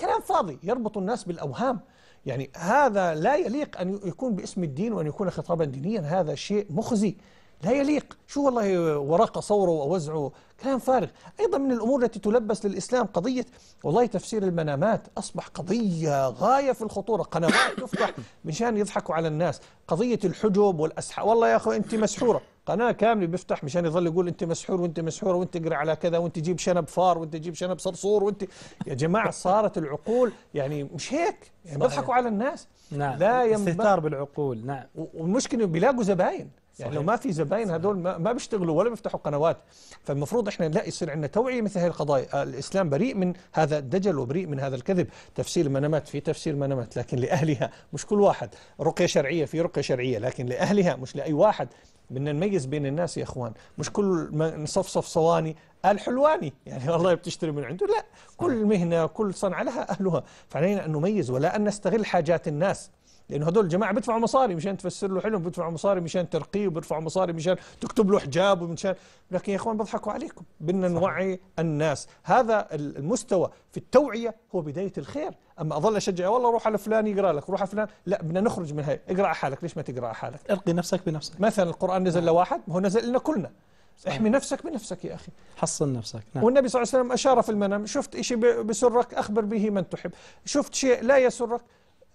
Speaker 2: كلام فاضي يربط الناس بالاوهام يعني هذا لا يليق أن يكون باسم الدين وأن يكون خطابا دينيا هذا شيء مخزي لا يليق شو والله ورقة صوره ووزعه كلام فارغ أيضا من الأمور التي تلبس للإسلام قضية والله تفسير المنامات أصبح قضية غاية في الخطورة قنوات تفتح مشان يضحكوا على الناس قضية الحجب والأسحاب والله يا أخوي أنت مسحورة قناة كاملة بيفتح مشان يظل يقول أنت مسحور وأنت مسحورة وأنت اقرا على كذا وأنت جيب شنب فار وأنت جيب شنب صرصور وأنت يا جماعة صارت العقول يعني مش هيك يعني بيضحكوا على الناس
Speaker 3: نعم لا
Speaker 2: استهتار بالعقول نعم والمشكلة بيلاقوا زباين يعني لو ما في زباين هذول ما بيشتغلوا ولا بيفتحوا قنوات فالمفروض احنا لا يصير عندنا توعيه مثل هذه القضايا آه، الاسلام بريء من هذا الدجل وبريء من هذا الكذب تفسير المنامات في تفسير منامات لكن لاهلها مش كل واحد رقيه شرعيه في رقيه شرعيه لكن لاهلها مش لاي واحد بدنا نميز بين الناس يا اخوان مش كل ما نصفصف صواني قال حلواني يعني والله بتشتري من عنده لا كل مهنة كل صنعة لها أهلها فعلينا أن نميز ولا أن نستغل حاجات الناس لانه هدول الجماعه بيدفعوا مصاري مشان تفسر له حلم بيدفعوا مصاري مشان ترقيه وبيدفعوا مصاري مشان تكتب له حجاب ومشان لكن يا اخوان بضحكوا عليكم بدنا نوعي الناس هذا المستوى في التوعيه هو بدايه الخير اما اظل اشجع والله روح على فلان يقرا لك روح على فلان لا بدنا نخرج من هاي اقرا على حالك ليش ما تقرا على حالك ارقي نفسك بنفسك مثلا القران نزل نعم. لواحد هو نزل لنا كلنا صحيح. احمي نفسك بنفسك يا أخي
Speaker 1: حصن نفسك نعم.
Speaker 2: والنبي صلى الله عليه وسلم أشار في المنام شفت شيء بسرك أخبر به من تحب شفت شيء لا يسرك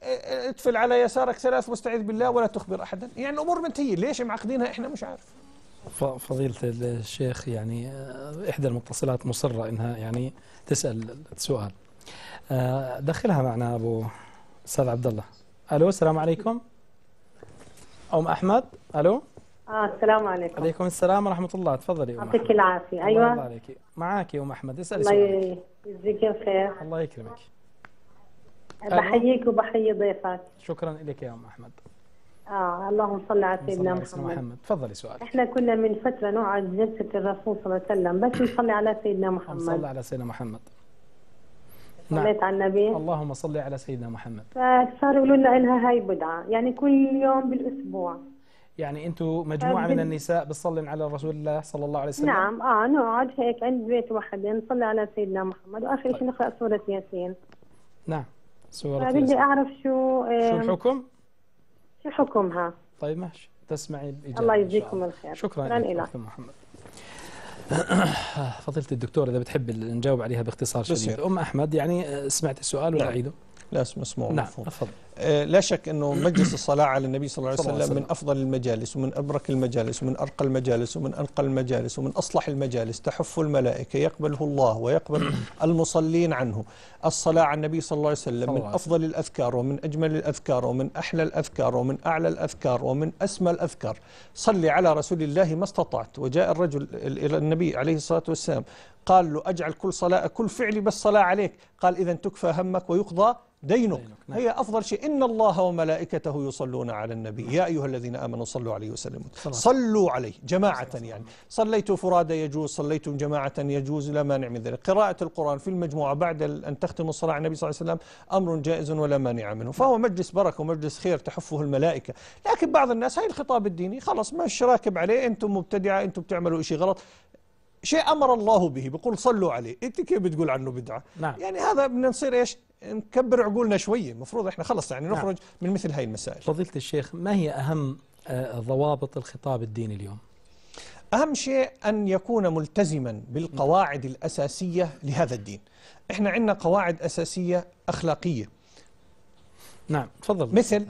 Speaker 2: ادفل على يسارك ثلاث واستعذ بالله ولا تخبر أحدا يعني الأمور منتهية ليش معقدينها إحنا مش عارف
Speaker 1: فضيلة الشيخ يعني آه، إحدى المتصلات مصرة إنها يعني تسأل سؤال آه، دخلها معنا أبو أستاذ عبد الله ألو السلام عليكم أم أحمد ألو
Speaker 3: آه السلام عليكم
Speaker 1: عليكم السلام ورحمة الله تفضلي يعطيك العافية أيوة الله عليك معاك يا أم أحمد اسألي الله
Speaker 3: يجزيك الخير الله يكرمك بحييك وبحيي ضيفك
Speaker 1: شكرا لك يا ام احمد
Speaker 3: اه اللهم صل على سيدنا محمد. تفضلي سؤالك احنا كنا من فتره نقعد جلسه الرسول صلى الله عليه وسلم بس نصلي على سيدنا محمد نصلي
Speaker 1: على سيدنا محمد
Speaker 3: نعم. صليت على النبي
Speaker 1: اللهم صل على سيدنا محمد
Speaker 3: فصاروا يقولوا لنا انها هاي بدعه يعني كل يوم بالاسبوع
Speaker 1: يعني انتم مجموعه من النساء بتصلين على رسول الله صلى الله عليه وسلم نعم
Speaker 3: اه نقعد هيك عند بيت واحد يعني نصلي على سيدنا محمد واخر شيء طيب. نقرا سوره ياسين
Speaker 1: نعم سورة بدي أعرف
Speaker 3: شو شو الحكم؟ شو حكمها؟
Speaker 1: طيب ماشي تسمعي بإجابة الله يجزيكم الخير شكرا, لك محمد فضيلة الدكتور إذا بتحب نجاوب عليها
Speaker 2: باختصار شديد يعني.
Speaker 1: أم أحمد يعني آه، سمعت السؤال نعم. ولا أعيده؟ لا, لا مسموع نعم تفضل
Speaker 2: آه، لا شك أنه مجلس الصلاة على النبي صلى الله عليه وسلم من أفضل المجالس ومن أبرك المجالس ومن أرقى المجالس ومن أنقى المجالس ومن أصلح المجالس تحف الملائكة يقبله الله ويقبل المصلين عنه الصلاة على النبي صلى الله عليه وسلم من أفضل الأذكار ومن أجمل الأذكار ومن أحلى الأذكار ومن أعلى الأذكار ومن أسمى الأذكار صلي على رسول الله ما استطعت وجاء الرجل إلى النبي عليه الصلاة والسلام قال له أجعل كل صلاة كل فعلي بس صلاة عليك قال إذا تكفى همك ويقضى دينك, دينك. نعم. هي أفضل شيء إن الله وملائكته يصلون على النبي يا أيها الذين آمنوا صلوا عليه وسلموا صلوا عليه جماعة يعني صليت فرادى يجوز صليتم جماعة يجوز لا مانع من ذلك قراءة القرآن في المجموعة بعد أن تختم الصلاة على النبي صلى الله عليه وسلم أمر جائز ولا مانع منه فهو مجلس بركة ومجلس خير تحفه الملائكة لكن بعض الناس هاي الخطاب الديني خلص مش راكب عليه أنتم مبتدعة أنتم بتعملوا شيء غلط شيء امر الله به بيقول صلوا عليه انت كيف بتقول عنه بدعه نعم. يعني هذا بدنا نصير ايش نكبر عقولنا شويه المفروض احنا خلص يعني نعم. نخرج نعم. من مثل هاي المسائل فضيله الشيخ ما هي اهم آه، ضوابط الخطاب الديني اليوم اهم شيء ان يكون ملتزما بالقواعد الاساسيه لهذا الدين احنا عندنا قواعد اساسيه اخلاقيه نعم تفضل مثل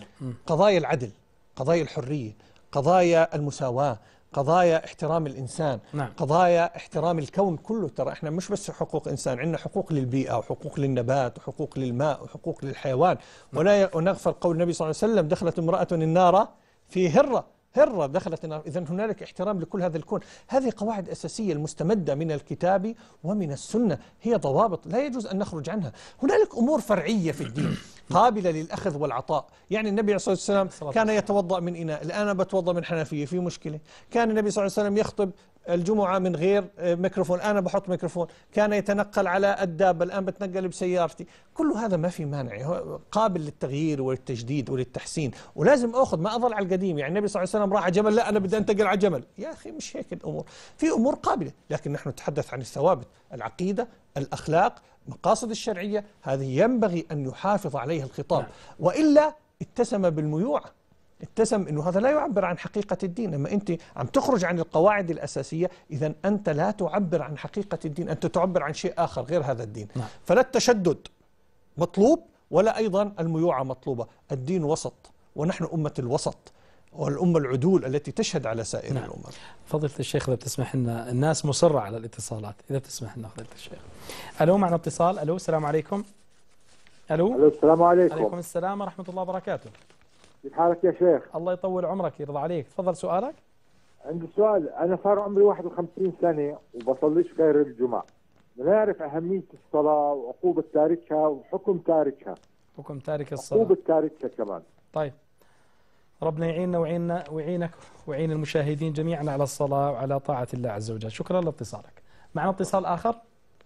Speaker 2: قضايا العدل قضايا الحريه قضايا المساواه قضايا احترام الانسان نعم. قضايا احترام الكون كله ترى احنا مش بس حقوق انسان عندنا حقوق للبيئه وحقوق للنبات وحقوق للماء وحقوق للحيوان نعم. ولا ونغفر قول النبي صلى الله عليه وسلم دخلت امراه النار في هره هرة دخلت النار إذا هنالك احترام لكل هذا الكون هذه قواعد أساسية المستمدة من الكتاب ومن السنة هي ضوابط لا يجوز أن نخرج عنها هنالك أمور فرعية في الدين قابلة للأخذ والعطاء يعني النبي صلى الله عليه وسلم كان يتوضأ من إناء الآن بتوضأ من حنفية في مشكلة كان النبي صلى الله عليه وسلم يخطب الجمعة من غير آه، ميكروفون أنا بحط ميكروفون كان يتنقل على الدابة الآن بتنقل بسيارتي كل هذا ما في مانع قابل للتغيير وللتجديد وللتحسين ولازم أخذ ما أظل على القديم يعني النبي صلى الله عليه وسلم راح على جمل لا أنا بدي أنتقل على جمل يا أخي مش هيك الأمور في أمور قابلة لكن نحن نتحدث عن الثوابت العقيدة الأخلاق مقاصد الشرعية هذه ينبغي أن يحافظ عليها الخطاب نعم. وإلا اتسم بالميوع اتسم أنه هذا لا يعبر عن حقيقة الدين لما أنت عم تخرج عن القواعد الأساسية إذا أنت لا تعبر عن حقيقة الدين أنت تعبر عن شيء آخر غير هذا الدين نعم. فلا التشدد مطلوب ولا أيضا الميوعة مطلوبة الدين وسط ونحن أمة الوسط والأمة العدول التي تشهد على سائر نعم. الأمم
Speaker 1: فضيلة الشيخ إذا بتسمح لنا الناس مصرة على الاتصالات إذا بتسمح لنا فضيلة الشيخ ألو معنا اتصال ألو السلام عليكم ألو, ألو السلام عليكم عليكم السلام ورحمة الله وبركاته كيف حالك يا شيخ؟ الله يطول عمرك يرضى عليك، تفضل سؤالك.
Speaker 3: عندي سؤال، أنا صار عمري 51 سنة وبصليش غير الجمعة. بنعرف أهمية الصلاة وعقوبة تاركها وحكم تاركها.
Speaker 1: حكم تارك الصلاة. عقوبة
Speaker 3: تاركها كمان.
Speaker 1: طيب. ربنا يعيننا ويعيننا ويعينك ويعين المشاهدين جميعا على الصلاة وعلى طاعة الله عز وجل، شكرا لاتصالك. معنا اتصال آخر؟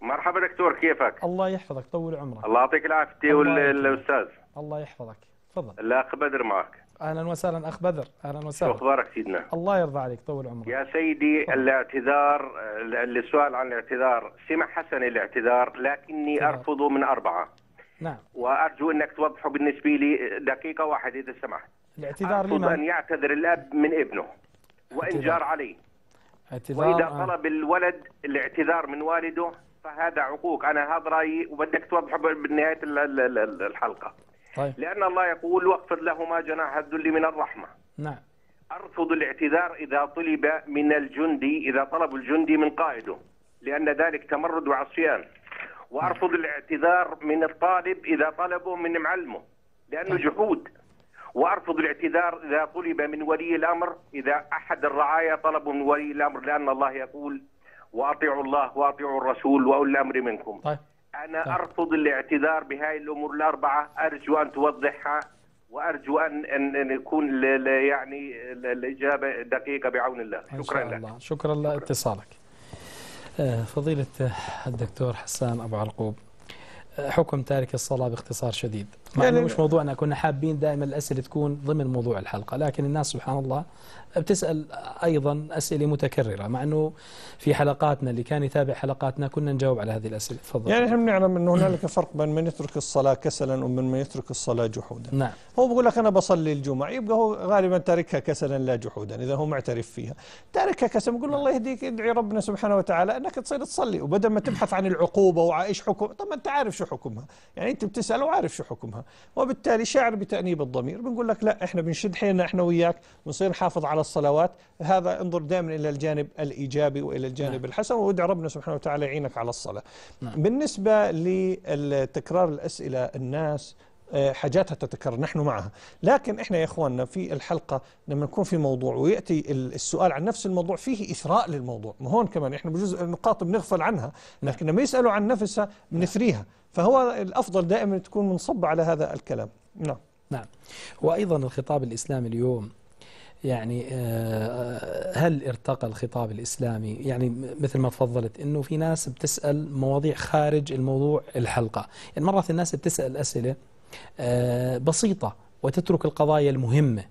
Speaker 3: مرحبا دكتور كيفك؟ الله يحفظك طول عمرك. الله يعطيك العافية والأستاذ.
Speaker 1: الله يحفظك. تفضل
Speaker 3: الاخ بدر معك
Speaker 1: اهلا وسهلا اخ بدر اهلا وسهلا
Speaker 3: اخبارك سيدنا
Speaker 1: الله يرضى عليك طول عمرك
Speaker 3: يا سيدي طبعا. الاعتذار السؤال عن الاعتذار سمع حسن الاعتذار لكني طبعا. ارفضه من اربعه نعم وارجو انك توضحه بالنسبه لي دقيقه واحده اذا سمحت
Speaker 1: الاعتذار لمن؟ ان
Speaker 3: يعتذر الاب من ابنه وان جار عليه
Speaker 1: اعتذار واذا آه. طلب
Speaker 3: الولد الاعتذار من والده فهذا عقوق انا هذا رايي وبدك توضحه بنهايه الحلقه طيب. لأن الله يقول واخفض لهما جناح الذل من الرحمة نعم أرفض الاعتذار إذا طلب من الجندي إذا طلب الجندي من قائده لأن ذلك تمرد وعصيان وأرفض الاعتذار من الطالب إذا طلبه من معلمه لأنه طيب. جحود وأرفض الاعتذار إذا طلب من ولي الأمر إذا أحد الرعايا طلبوا من ولي الأمر لأن الله يقول وأطيعوا الله وأطيعوا الرسول وأولي الأمر منكم طيب. أنا طيب. أرفض الاعتذار بهاي الأمور الأربعة أرجو أن توضحها وارجو ان ان يكون يعني الاجابه دقيقه بعون الله شكرا لك الله.
Speaker 1: شكرا لاتصالك آه، فضيله الدكتور حسان ابو علقوب آه، حكم تارك الصلاه باختصار شديد مع يعني انه مش موضوعنا كنا حابين دائما الاسئله تكون ضمن موضوع الحلقه لكن الناس سبحان الله بتسال ايضا اسئله متكرره مع انه في حلقاتنا اللي كان يتابع حلقاتنا كنا نجاوب على هذه الاسئله تفضل يعني احنا
Speaker 2: بنعلم انه هنالك فرق بين من يترك الصلاه كسلا ومن من يترك الصلاه جحودا نعم هو بيقول لك انا بصلي الجمعه يبقى هو غالبا تاركها كسلا لا جحودا اذا هو معترف فيها تاركها كسلا بقول نعم. الله يهديك ادعي ربنا سبحانه وتعالى انك تصير تصلي وبدل ما تبحث عن العقوبه وعايش حكم طب ما انت عارف شو حكمها يعني انت بتسال وعارف شو حكمها يفهمها وبالتالي شعر بتأنيب الضمير بنقول لك لا احنا بنشد حيلنا احنا وياك ونصير نحافظ على الصلوات هذا انظر دائما الى الجانب الايجابي والى الجانب نعم. الحسن وادع ربنا سبحانه وتعالى يعينك على الصلاة نعم. بالنسبة لتكرار الاسئلة الناس آه، حاجاتها تتكرر نحن معها لكن إحنا يا إخواننا في الحلقة لما نكون في موضوع ويأتي السؤال عن نفس الموضوع فيه إثراء للموضوع ما هون كمان إحنا بجوز النقاط بنغفل عنها نعم. لكن لما يسألوا عن نفسها بنثريها فهو الأفضل دائما تكون منصبة على هذا الكلام نعم نعم
Speaker 1: وأيضا الخطاب الإسلامي اليوم يعني آه، هل ارتقى الخطاب الإسلامي يعني مثل ما تفضلت أنه في ناس بتسأل مواضيع خارج الموضوع الحلقة يعني مرات الناس بتسأل أسئلة آه، بسيطة وتترك القضايا المهمة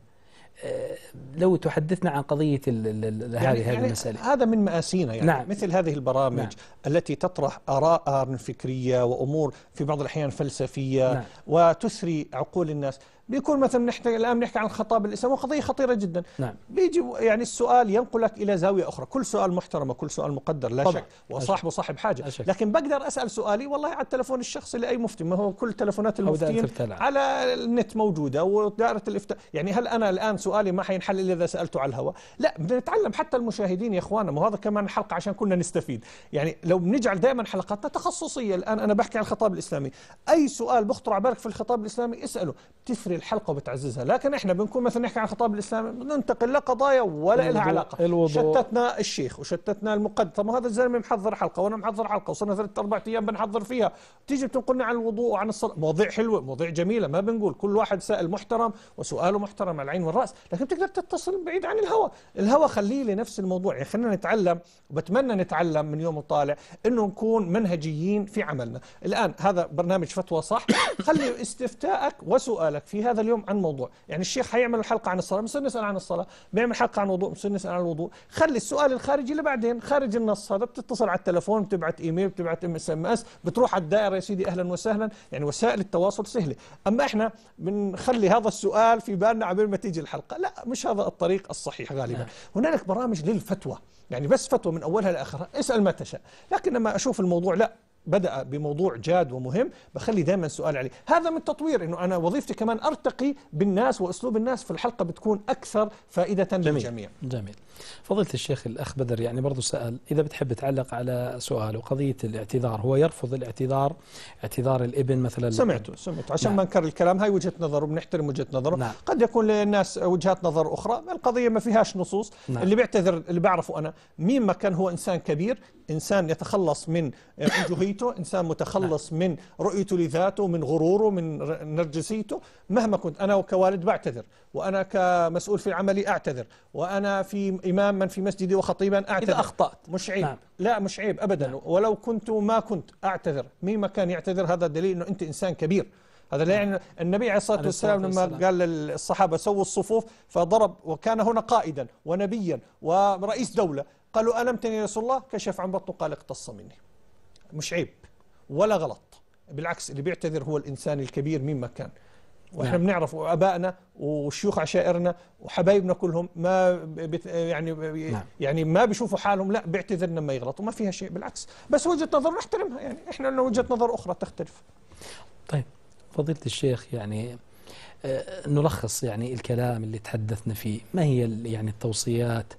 Speaker 2: آه، لو تحدثنا عن قضية هذه يعني هذه يعني المسألة هذا من مآسينا يعني نعم مثل هذه البرامج نعم التي تطرح آراء فكرية وأمور في بعض الأحيان فلسفية نعم وتسري عقول الناس بيكون مثلا نحكي الان بنحكي عن الخطاب الاسلامي وقضيه خطيره جدا نعم. بيجي يعني السؤال ينقلك الى زاويه اخرى كل سؤال محترم وكل سؤال مقدر لا طبعا. شك وصاحبه صاحب حاجه أشك. لكن بقدر اسال سؤالي والله على التلفون الشخصي لاي مفتي ما هو كل تلفونات المفتين على النت موجوده ودائره الافتاء يعني هل انا الان سؤالي ما حينحل الا اذا سالته على الهواء لا بدنا نتعلم حتى المشاهدين يا اخوانا ما هذا كمان حلقه عشان كنا نستفيد يعني لو بنجعل دائما حلقاتنا تخصصيه الان انا بحكي عن الخطاب الاسلامي اي سؤال بخطر على بالك في الخطاب الاسلامي اساله بتفرق بتعلي الحلقه وبتعززها لكن احنا بنكون مثلا نحكي عن الخطاب الاسلامي ننتقل لقضايا ولا لها علاقه الوضوء. شتتنا الشيخ وشتتنا المقدم طب ما هذا الزلمه محضر حلقه وانا محضر حلقه وصلنا ثلاث اربع ايام بنحضر فيها تيجي بتنقلنا عن الوضوء وعن الصلاه مواضيع حلوه مواضيع جميله ما بنقول كل واحد سائل محترم وسؤاله محترم على العين والراس لكن بتقدر تتصل بعيد عن الهوى الهوى خليه لنفس الموضوع يعني خلينا نتعلم وبتمنى نتعلم من يوم وطالع انه نكون منهجيين في عملنا الان هذا برنامج فتوى صح خلي استفتاءك وسؤالك في هذا اليوم عن موضوع يعني الشيخ حيعمل الحلقه عن الصلاه بنصير نسال عن الصلاه بيعمل حلقه عن الوضوء بنصير نسال عن الوضوء خلي السؤال الخارجي لبعدين خارج النص هذا بتتصل على التلفون بتبعت ايميل بتبعت ام اس ام اس بتروح على الدائره يا سيدي اهلا وسهلا يعني وسائل التواصل سهله اما احنا بنخلي هذا السؤال في بالنا عبين ما تيجي الحلقه لا مش هذا الطريق الصحيح غالبا نعم. هنالك برامج للفتوى يعني بس فتوى من اولها لاخرها اسال ما تشاء لكن لما اشوف الموضوع لا بدأ بموضوع جاد ومهم بخلي دائما سؤال عليه هذا من التطوير أنه أنا وظيفتي كمان أرتقي بالناس وأسلوب الناس في الحلقة بتكون أكثر فائدة جميل للجميع جميل فضلت الشيخ الأخ
Speaker 1: بدر يعني برضو سأل إذا بتحب تعلق على سؤاله قضية الاعتذار هو يرفض الاعتذار اعتذار الابن مثلا سمعته
Speaker 2: سمعته عشان نعم. ما نكرر الكلام هاي وجهة نظره بنحترم وجهة نظره نعم. قد يكون للناس وجهات نظر أخرى القضية ما فيهاش نصوص نعم. اللي بيعتذر اللي بعرفه أنا مين ما كان هو إنسان كبير إنسان يتخلص من جهيته إنسان متخلص نعم. من رؤيته لذاته من غروره من نرجسيته مهما كنت أنا كوالد بعتذر وأنا كمسؤول في عملي أعتذر وأنا في إماما في مسجدي وخطيبا أعتذر إذا أخطأت مش عيب نعم. لا مش عيب أبدا نعم. ولو كنت ما كنت أعتذر مين ما كان يعتذر هذا دليل أنه أنت إنسان كبير هذا لا نعم. يعني النبي عليه الصلاه والسلام لما قال للصحابه سووا الصفوف فضرب وكان هنا قائدا ونبيا ورئيس دوله قالوا المتني يا رسول الله كشف عن بطنه قال اقتص مني مش عيب ولا غلط بالعكس اللي بيعتذر هو الانسان الكبير مين ما كان واحنا نعم. بنعرف ابائنا وشيوخ عشائرنا وحبايبنا كلهم ما يعني نعم. يعني ما بيشوفوا حالهم لا بيعتذرنا لما يغلطوا ما فيها شيء بالعكس بس وجهه نظر نحترمها يعني احنا لنا وجهه نظر اخرى تختلف
Speaker 1: طيب فضيله الشيخ يعني آه، نلخص يعني الكلام اللي تحدثنا فيه ما هي يعني التوصيات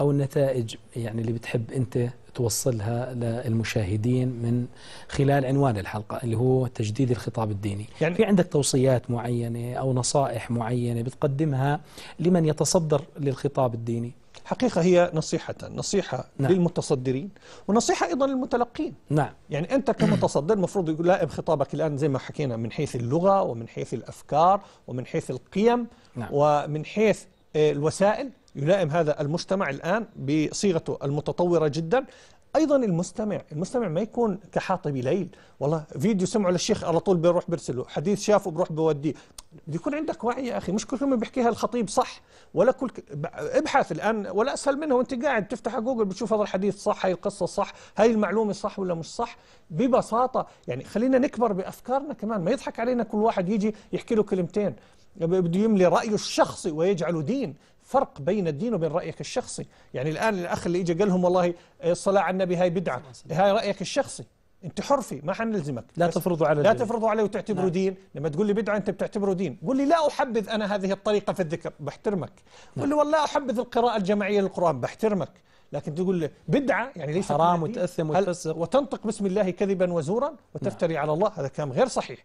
Speaker 1: أو النتائج يعني اللي بتحب أنت توصلها للمشاهدين من خلال عنوان الحلقة اللي هو تجديد الخطاب الديني يعني في عندك توصيات معينة أو نصائح
Speaker 2: معينة بتقدمها لمن يتصدر للخطاب الديني حقيقة هي نصيحه نصيحة نعم. للمتصدرين ونصيحة أيضا للمتلقين نعم. يعني أنت كمتصدر المفروض يلائم خطابك الآن زي ما حكينا من حيث اللغة ومن حيث الأفكار ومن حيث القيم نعم. ومن حيث آه، الوسائل يلائم هذا المجتمع الآن بصيغته المتطورة جدا ايضا المستمع المستمع ما يكون كحاطب ليل والله فيديو سمعه للشيخ على طول بيروح برسله حديث شافه بروح بوديه بده يكون عندك وعي يا اخي مش كل كلمه بيحكيها الخطيب صح ولا كل ك... ابحث الان ولا اسهل منه وانت قاعد تفتح جوجل بتشوف هذا الحديث صح هي القصه صح هاي المعلومه صح ولا مش صح ببساطه يعني خلينا نكبر بافكارنا كمان ما يضحك علينا كل واحد يجي يحكي له كلمتين بده يملي رايه الشخصي ويجعله دين فرق بين الدين وبين رأيك الشخصي يعني الآن الأخ اللي اجى قال لهم والله آه، الصلاة على النبي هاي بدعة هاي رأيك الشخصي انت حر فيه ما حنلزمك لا تفرضوا على لا تفرضوا عليه وتعتبره نعم. دين لما تقول لي بدعه انت بتعتبره دين قول لي لا احبذ انا هذه الطريقه في الذكر بحترمك نعم. قول لي والله احبذ القراءه الجماعيه للقران بحترمك لكن تقول لي بدعه يعني ليس حرام وتاثم وتفسق وتنطق باسم الله كذبا وزورا وتفتري نعم. على الله هذا كلام غير صحيح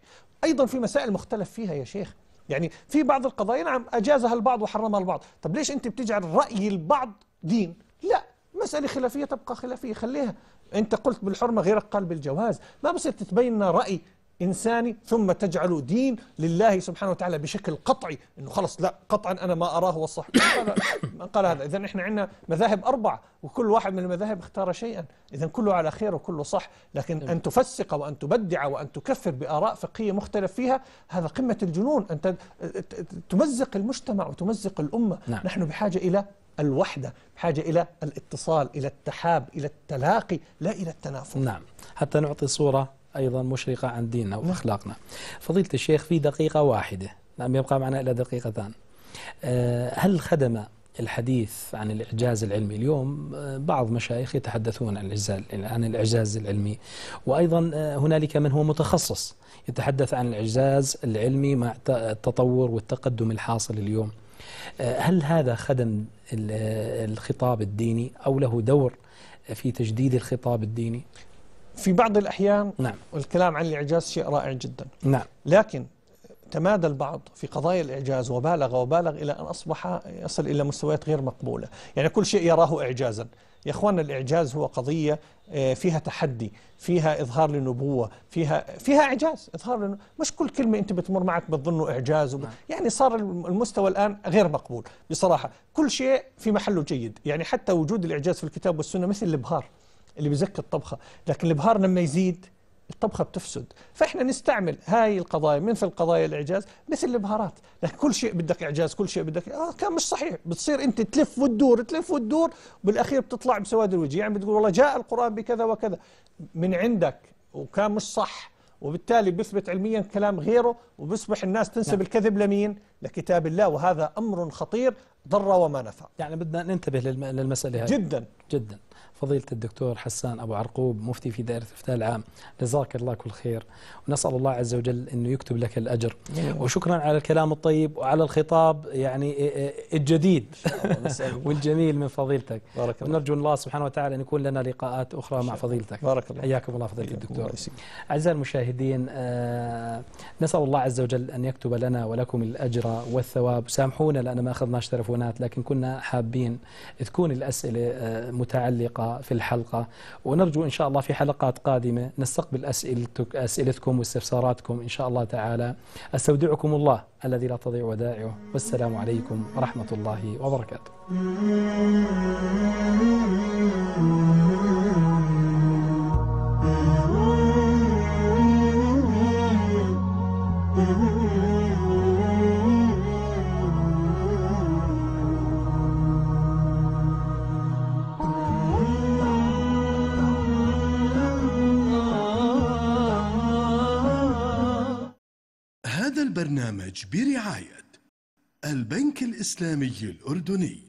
Speaker 2: ايضا في مسائل مختلف فيها يا شيخ يعني في بعض القضايا نعم أجازها البعض وحرمها البعض طب ليش أنت بتجعل رأي البعض دين لا مسألة خلافية تبقى خلافية خليها أنت قلت بالحرمة غيرك قال بالجواز ما بصير تتبين رأي إنساني ثم تجعل دين لله سبحانه وتعالى بشكل قطعي أنه خلص لا قطعا أنا ما أراه هو الصح من قال هذا إذا إحنا عندنا مذاهب أربعة وكل واحد من المذاهب اختار شيئا إذا كله على خير وكله صح لكن أن تفسق وأن تبدع وأن تكفر بآراء فقهية مختلف فيها هذا قمة الجنون أنت تمزق المجتمع وتمزق الأمة نعم. نحن بحاجة إلى الوحدة بحاجة إلى الاتصال إلى التحاب إلى التلاقي لا إلى التنافر نعم
Speaker 1: حتى نعطي صورة أيضا مشرقة عن ديننا وأخلاقنا فضيلة الشيخ في دقيقة واحدة نعم يبقى معنا إلى دقيقتان آه، هل خدم الحديث عن الإعجاز العلمي اليوم آه، بعض مشايخ يتحدثون عن الإعجاز عن الإعجاز العلمي وأيضا آه، هنالك من هو متخصص يتحدث عن الإعجاز العلمي مع التطور والتقدم الحاصل اليوم هل هذا خدم الخطاب الديني أو له
Speaker 2: دور في تجديد
Speaker 1: الخطاب الديني
Speaker 2: في بعض الأحيان نعم. الكلام عن الإعجاز شيء رائع جدا نعم. لكن تمادى البعض في قضايا الإعجاز وبالغ وبالغ إلى أن أصبح يصل إلى مستويات غير مقبولة يعني كل شيء يراه إعجازا يا أخوانا الاعجاز هو قضيه آه، فيها تحدي فيها اظهار لنبوه فيها فيها اعجاز اظهار لنبوة مش كل كلمه انت بتمر معك بتظنه اعجاز وب... نعم. يعني صار المستوى الان غير مقبول بصراحه كل شيء في محله جيد يعني حتى وجود الاعجاز في الكتاب والسنه مثل الابهار اللي بزكي الطبخة لكن البهار لما يزيد الطبخة بتفسد فإحنا نستعمل هاي القضايا مثل قضايا الإعجاز مثل البهارات لكن كل شيء بدك إعجاز كل شيء بدك آه كان مش صحيح بتصير أنت تلف وتدور تلف وتدور بالأخير بتطلع بسواد الوجه يعني بتقول والله جاء القرآن بكذا وكذا من عندك وكان مش صح وبالتالي بيثبت علميا كلام غيره وبيصبح الناس تنسب نعم. الكذب لمين لكتاب الله وهذا أمر خطير ضر وما نفع
Speaker 1: يعني بدنا ننتبه للمسألة هذه جدا جدا فضيلة الدكتور حسان أبو عرقوب مفتي في دائرة الإفتاء العام جزاك الله كل خير ونسأل الله عز وجل أنه يكتب لك الأجر وشكرا على الكلام الطيب وعلى الخطاب يعني الجديد والجميل من فضيلتك بارك الله ونرجو الله سبحانه وتعالى أن يكون لنا لقاءات أخرى مع فضيلتك بارك الله حياكم الله فضيلة الدكتور أعزائي المشاهدين آه، نسأل الله عز وجل أن يكتب لنا ولكم الأجر والثواب سامحونا لأن ما أخذناش تلفونات لكن كنا حابين تكون الأسئلة آه، متعلقة في الحلقة ونرجو إن شاء الله في حلقات قادمة نستقبل أسئلتك أسئلتكم واستفساراتكم إن شاء الله تعالى أستودعكم الله الذي لا تضيع ودائعه والسلام عليكم ورحمة الله وبركاته
Speaker 3: البرنامج برعاية البنك الإسلامي الأردني